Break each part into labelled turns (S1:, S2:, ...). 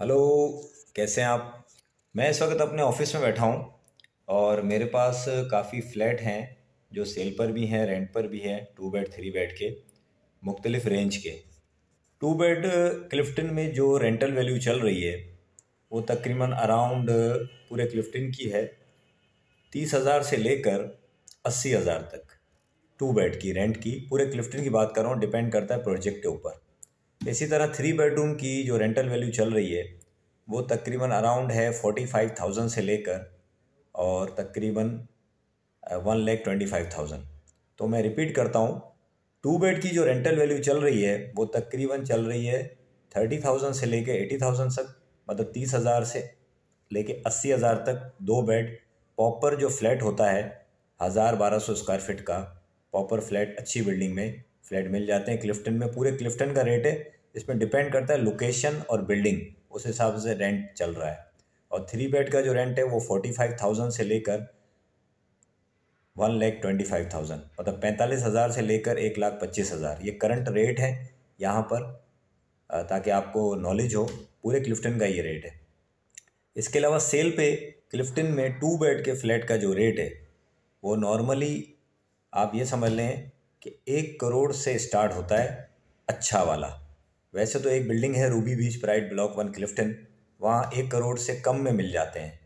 S1: hello कैसे हैं आप मैं इस वक्त अपने ऑफिस में बैठा हूँ और मेरे पास काफ़ी फ्लैट हैं जो सेल पर भी हैं रेंट पर भी हैं टू बेड थ्री बेड के मुख्तलिफ रेंज के टू बेड क्लिफ्टन में जो रेंटल वैल्यू चल रही है वो तकरीबन अराउंड पूरे क्लिफ्टन की है तीस हज़ार से लेकर अस्सी हज़ार तक टू बेड की रेंट की पूरे क्लिफ्टन की बात कर रहा हूँ डिपेंड करता है प्रोजेक्ट के ऊपर इसी तरह थ्री बेडरूम की जो रेंटल वैल्यू चल रही है वो तकरीबन अराउंड है फोर्टी फाइव थाउजेंड से लेकर और तकरीबन वन लेख ट्वेंटी फाइव थाउजेंड तो मैं रिपीट करता हूँ टू बेड की जो रेंटल वैल्यू चल रही है वो तकरीबन चल रही है थर्टी थाउजेंड से लेके एटी थाउजेंड तक मतलब तीस हज़ार से लेके अस्सी हज़ार तक दो बेड पॉपर जो फ्लैट होता है हज़ार बारह सौ स्क्वायर फिट का पॉपर फ्लैट अच्छी बिल्डिंग में फ्लैट मिल जाते हैं क्लिफ्टन में पूरे क्लिफ्टन का रेट है इसमें डिपेंड करता है लोकेशन और बिल्डिंग उस हिसाब से रेंट चल रहा है और थ्री बेड का जो रेंट है वो फोर्टी फाइव थाउजेंड से लेकर one lakh twenty five thousand मतलब पैंतालीस हज़ार से लेकर एक लाख पच्चीस हज़ार ये करंट रेट है यहाँ पर ताकि आपको नॉलेज हो पूरे क्लिफ्टन का ये रेट है इसके अलावा सेल पे क्लिफ्टन में टू बेड के फ्लैट का जो रेट है वो नॉर्मली आप ये समझ लें कि एक करोड़ से स्टार्ट होता है अच्छा वाला वैसे तो एक बिल्डिंग है Ruby Beach Pride block one Clifton वहाँ एक करोड़ से कम में मिल जाते हैं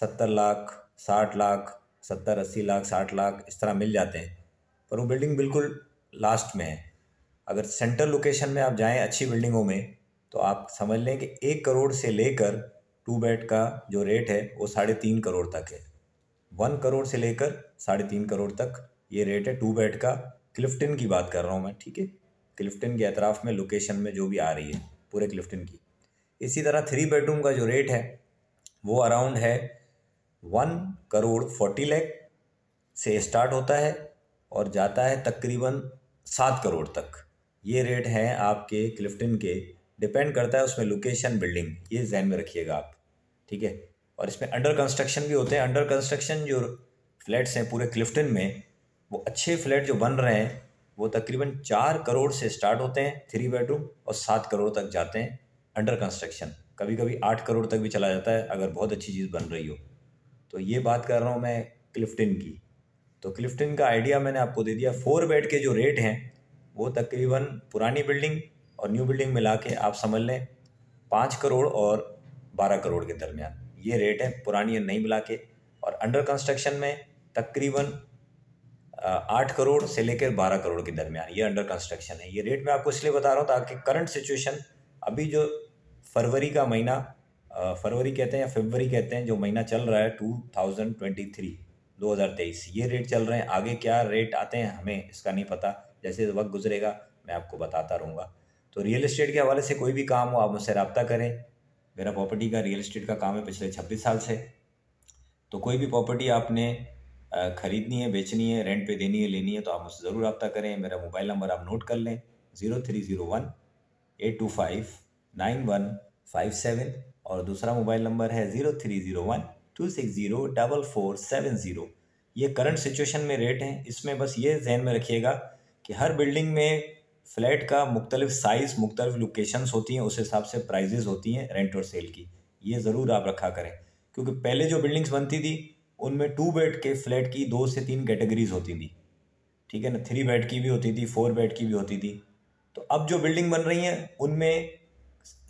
S1: सत्तर लाख साठ लाख सत्तर अस्सी लाख साठ लाख इस तरह मिल जाते हैं पर वो बिल्डिंग बिल्कुल लास्ट में है अगर सेंट्रल लोकेशन में आप जाएं अच्छी बिल्डिंगों में तो आप समझ लें कि एक करोड़ से लेकर टू बेड का जो रेट है वो साढ़े तीन करोड़ तक है वन करोड़ से लेकर साढ़े तीन करोड़ तक ये रेट है टू बेड का क्लिफ्टन की बात कर रहा हूँ मैं ठीक है क्लिफ्टन के अतराफ़ में लोकेशन में जो भी आ रही है पूरे क्लिफ्टन की इसी तरह थ्री बेडरूम का जो रेट है वो अराउंड है वन करोड़ फोर्टी लैख से स्टार्ट होता है और जाता है तकरीबन सात करोड़ तक ये रेट हैं आपके क्लिफ्टन के डिपेंड करता है उसमें लोकेशन बिल्डिंग ये जहन में रखिएगा आप ठीक है और इसमें अंडर कंस्ट्रक्शन भी होते हैं अंडर कंस्ट्रक्शन जो फ्लैट्स हैं पूरे क्लिफ्टन में वो अच्छे फ्लैट जो बन रहे हैं वो तकरीबन चार करोड़ से स्टार्ट होते हैं थ्री बेडरूम और सात करोड़ तक जाते हैं अंडर कंस्ट्रक्शन कभी कभी आठ करोड़ तक भी चला जाता है अगर बहुत अच्छी चीज़ बन रही हो तो ये बात कर रहा हूँ मैं क्लिफ्टिन की तो क्लिफ्टिन का आइडिया मैंने आपको दे दिया फोर बेड के जो रेट हैं वो तकरीबन पुरानी बिल्डिंग और न्यू बिल्डिंग मिला के आप समझ लें पाँच करोड़ और बारह करोड़ के दरमियान ये रेट है पुरानी और नई मिला के और अंडर कंस्ट्रक्शन में तकरीबन आठ करोड़ से लेकर बारह करोड़ के दरमियान ये अंडर कंस्ट्रक्शन है ये रेट मैं आपको इसलिए बता रहा हूँ ताकि करंट सिचुएशन अभी जो फरवरी का महीना फरवरी कहते हैं या फेबरी कहते हैं जो महीना चल रहा है टू थाउजेंड ट्वेंटी थ्री दो हज़ार तेईस ये रेट चल रहे हैं आगे क्या रेट आते हैं हमें इसका नहीं पता जैसे वक्त गुजरेगा मैं आपको बताता रहूँगा तो रियल इस्टेट के हवाले से कोई भी काम हो आप मुझसे रबता करें मेरा प्रॉपर्टी का रियल इस्टेट का काम है पिछले छब्बीस साल से तो कोई भी प्रॉपर्टी आपने ख़रीदनी है बेचनी है रेंट पे देनी है लेनी है तो आप मुझसे ज़रूर रब्ता करें मेरा मोबाइल नंबर आप नोट कर लें zero three zero one eight two five nine one five seven और दूसरा मोबाइल नंबर है zero three zero one two six zero double four seven zero ये करंट सिचुएशन में रेट हैं इसमें बस ये जहन में रखिएगा कि हर बिल्डिंग में फ्लैट का मुख्तलिफ साइज़ मुख्तलिफ लोकेशंस होती हैं उस हिसाब से प्राइजेज़ होती हैं रेंट और सेल की ये ज़रूर आप रखा करें क्योंकि पहले जो बिल्डिंग्स बनती थी उनमें टू बेड के फ्लैट की दो से तीन कैटेगरीज होती थी ठीक है ना थ्री बेड की भी होती थी फोर बेड की भी होती थी तो अब जो बिल्डिंग बन रही हैं उनमें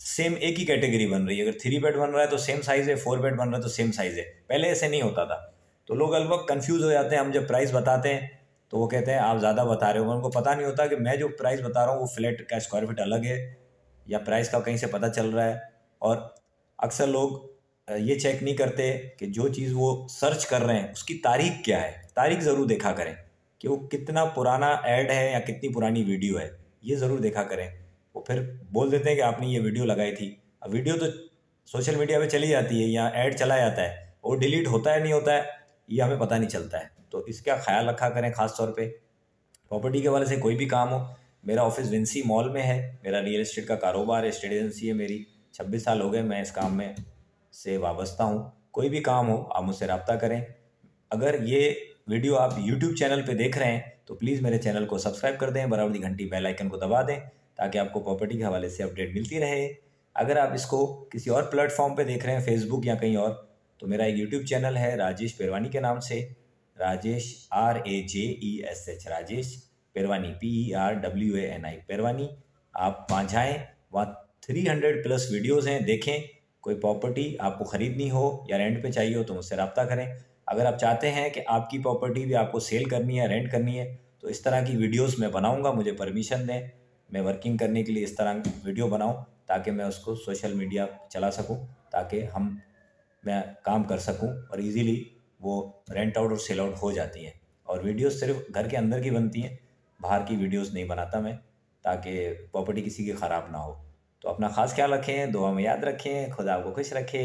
S1: सेम एक ही कैटेगरी बन रही है अगर थ्री बेड बन रहा है तो सेम साइज़ है फोर बेड बन रहा है तो सेम साइज़ है पहले ऐसे नहीं होता था तो लोग अलग कन्फ्यूज़ हो जाते हैं हम जब प्राइस बताते हैं तो वो कहते हैं आप ज़्यादा बता रहे हो उनको पता नहीं होता कि मैं जो प्राइस बता रहा हूँ वो फ्लैट का स्क्वायर फिट अलग है या प्राइस का कहीं से पता चल रहा है और अक्सर लोग ये चेक नहीं करते कि जो चीज़ वो सर्च कर रहे हैं उसकी तारीख क्या है तारीख ज़रूर देखा करें कि वो कितना पुराना ऐड है या कितनी पुरानी वीडियो है ये ज़रूर देखा करें वो फिर बोल देते हैं कि आपने ये वीडियो लगाई थी अब वीडियो तो सोशल मीडिया पे चली जाती है या ऐड चला जाता है और डिलीट होता है नहीं होता है ये हमें पता नहीं चलता है तो इसका ख्याल रखा करें ख़ास तौर पर प्रॉपर्टी के वाले से कोई भी काम हो मेरा ऑफिस विंसी मॉल में है मेरा रियल इस्टेट का कारोबार है स्टेट एजेंसी है मेरी छब्बीस साल हो गए मैं इस काम में से वाबस्ता हूँ कोई भी काम हो आप मुझसे रबता करें अगर ये वीडियो आप यूट्यूब चैनल पे देख रहे हैं तो प्लीज़ मेरे चैनल को सब्सक्राइब कर दें बराबर की घंटी बेल आइकन को दबा दें ताकि आपको प्रॉपर्टी के हवाले से अपडेट मिलती रहे अगर आप इसको किसी और प्लेटफॉर्म पे देख रहे हैं फेसबुक या कहीं और तो मेरा एक यूट्यूब चैनल है राजेश पेरवानी के नाम से Rajesh R A J E S H Rajesh Perwani P E R W A N I Perwani आप वहाँ जाएँ वहाँ थ्री हंड्रेड प्लस वीडियोज़ हैं देखें कोई प्रॉपर्टी आपको ख़रीदनी हो या रेंट पे चाहिए हो तो मुझसे रबता करें अगर आप चाहते हैं कि आपकी प्रॉपर्टी भी आपको सेल करनी है रेंट करनी है तो इस तरह की वीडियोस मैं बनाऊंगा मुझे परमिशन दें मैं वर्किंग करने के लिए इस तरह की वीडियो बनाऊँ ताकि मैं उसको सोशल मीडिया चला सकूँ ताकि हम मैं काम कर सकूँ और ईज़िली वो रेंट आउट और सेल आउट हो जाती हैं और वीडियोज़ सिर्फ घर के अंदर की बनती हैं बाहर की वीडियोज़ नहीं बनाता मैं ताकि प्रॉपर्टी किसी की ख़राब ना हो तो अपना खास ख्याल रखें दुआ में याद रखें खुदा आपको खुश रखे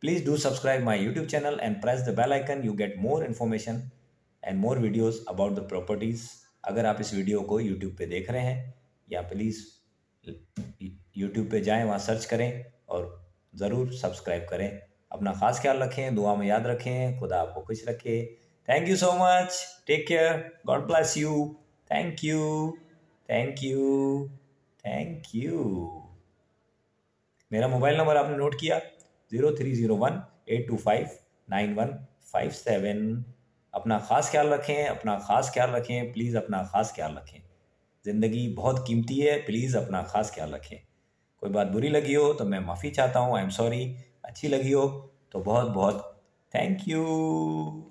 S1: please do subscribe my YouTube channel and press the bell icon you get more information and more videos about the properties अगर आप इस वीडियो को यूट्यूब पे देख रहे हैं या प्लीज़ यूट्यूब पे जाएं वहाँ सर्च करें और ज़रूर सब्सक्राइब करें अपना खास ख्याल रखें दुआ में याद रखें खुदा आपको खुश रखे thank you so much take care God bless you thank you thank you thank you मेरा मोबाइल नंबर आपने नोट किया zero three zero one eight two five nine one five seven अपना ख़ास ख्याल रखें अपना ख़ास ख्याल रखें प्लीज़ अपना ख़ास ख्याल रखें ज़िंदगी बहुत कीमती है प्लीज़ अपना ख़ास ख्याल रखें कोई बात बुरी लगी हो तो मैं माफ़ी चाहता हूँ आई एम सॉरी अच्छी लगी हो तो बहुत बहुत थैंक यू